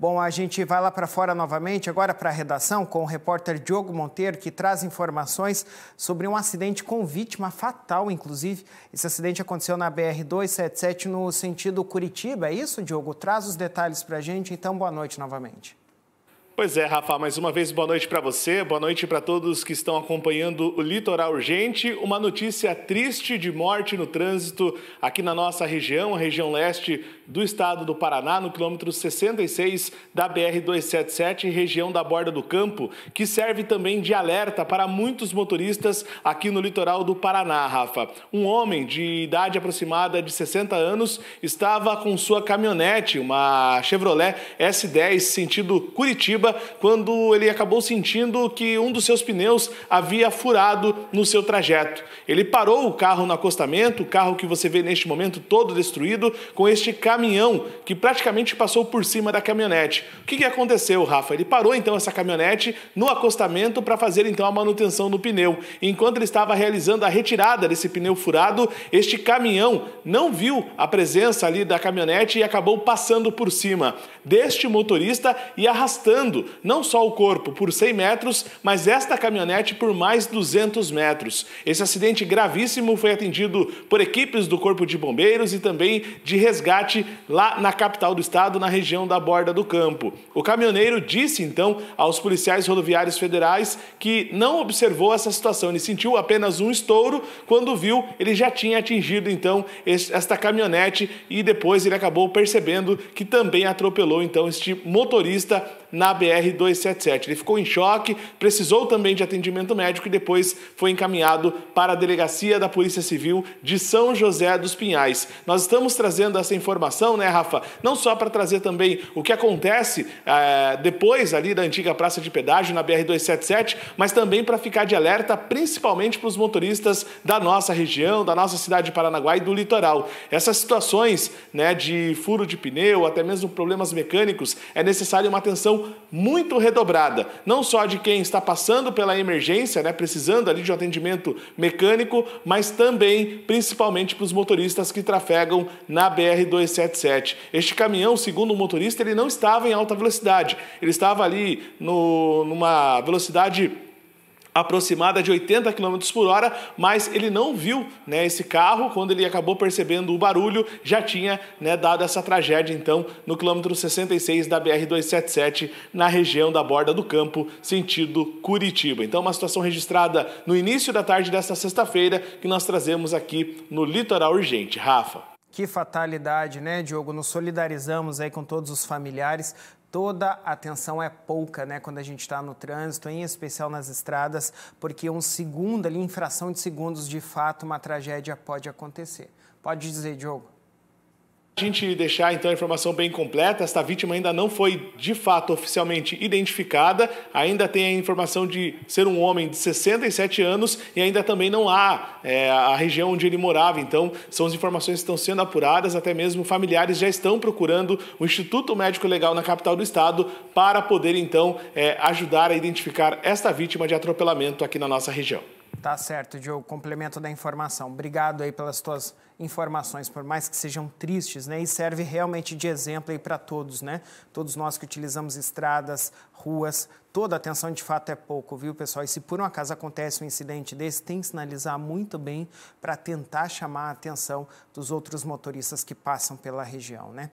Bom, a gente vai lá para fora novamente, agora para a redação, com o repórter Diogo Monteiro, que traz informações sobre um acidente com vítima fatal, inclusive. Esse acidente aconteceu na BR-277 no sentido Curitiba, é isso, Diogo? Traz os detalhes para a gente, então boa noite novamente. Pois é, Rafa, mais uma vez boa noite para você, boa noite para todos que estão acompanhando o Litoral Urgente. Uma notícia triste de morte no trânsito aqui na nossa região, região leste do estado do Paraná, no quilômetro 66 da BR-277, região da Borda do Campo, que serve também de alerta para muitos motoristas aqui no litoral do Paraná, Rafa. Um homem de idade aproximada de 60 anos estava com sua caminhonete, uma Chevrolet S10, sentido Curitiba, quando ele acabou sentindo que um dos seus pneus havia furado no seu trajeto. Ele parou o carro no acostamento, o carro que você vê neste momento todo destruído, com este caminhonete caminhão que praticamente passou por cima da caminhonete. O que, que aconteceu, Rafa? Ele parou então essa caminhonete no acostamento para fazer então a manutenção do pneu. Enquanto ele estava realizando a retirada desse pneu furado, este caminhão não viu a presença ali da caminhonete e acabou passando por cima deste motorista e arrastando não só o corpo por 100 metros, mas esta caminhonete por mais 200 metros. Esse acidente gravíssimo foi atendido por equipes do Corpo de Bombeiros e também de resgate lá na capital do estado, na região da borda do campo. O caminhoneiro disse então aos policiais rodoviários federais que não observou essa situação, ele sentiu apenas um estouro, quando viu, ele já tinha atingido então esta caminhonete e depois ele acabou percebendo que também atropelou então este motorista na BR-277. Ele ficou em choque, precisou também de atendimento médico e depois foi encaminhado para a Delegacia da Polícia Civil de São José dos Pinhais. Nós estamos trazendo essa informação, né, Rafa? Não só para trazer também o que acontece é, depois ali da antiga Praça de Pedágio, na BR-277, mas também para ficar de alerta, principalmente para os motoristas da nossa região, da nossa cidade de Paranaguá e do litoral. Essas situações né, de furo de pneu, até mesmo problemas mecânicos, é necessário uma atenção muito redobrada, não só de quem está passando pela emergência, né, precisando ali de um atendimento mecânico, mas também, principalmente, para os motoristas que trafegam na BR-277. Este caminhão, segundo o motorista, ele não estava em alta velocidade, ele estava ali no, numa velocidade aproximada de 80 km por hora, mas ele não viu né, esse carro. Quando ele acabou percebendo o barulho, já tinha né, dado essa tragédia, então, no quilômetro 66 da BR-277, na região da borda do campo, sentido Curitiba. Então, uma situação registrada no início da tarde desta sexta-feira que nós trazemos aqui no Litoral Urgente. Rafa. Que fatalidade, né, Diogo? Nos solidarizamos aí com todos os familiares. Toda atenção é pouca, né, quando a gente está no trânsito, em especial nas estradas, porque um segundo ali, infração de segundos, de fato, uma tragédia pode acontecer. Pode dizer, Diogo. A gente deixar então a informação bem completa, esta vítima ainda não foi de fato oficialmente identificada, ainda tem a informação de ser um homem de 67 anos e ainda também não há é, a região onde ele morava. Então, são as informações que estão sendo apuradas, até mesmo familiares já estão procurando o Instituto Médico Legal na capital do estado para poder então é, ajudar a identificar esta vítima de atropelamento aqui na nossa região. Tá certo, Diogo. Complemento da informação. Obrigado aí pelas tuas informações, por mais que sejam tristes, né? E serve realmente de exemplo aí para todos, né? Todos nós que utilizamos estradas, ruas, toda atenção de fato é pouco, viu, pessoal? E se por um acaso acontece um incidente desse, tem que sinalizar muito bem para tentar chamar a atenção dos outros motoristas que passam pela região, né?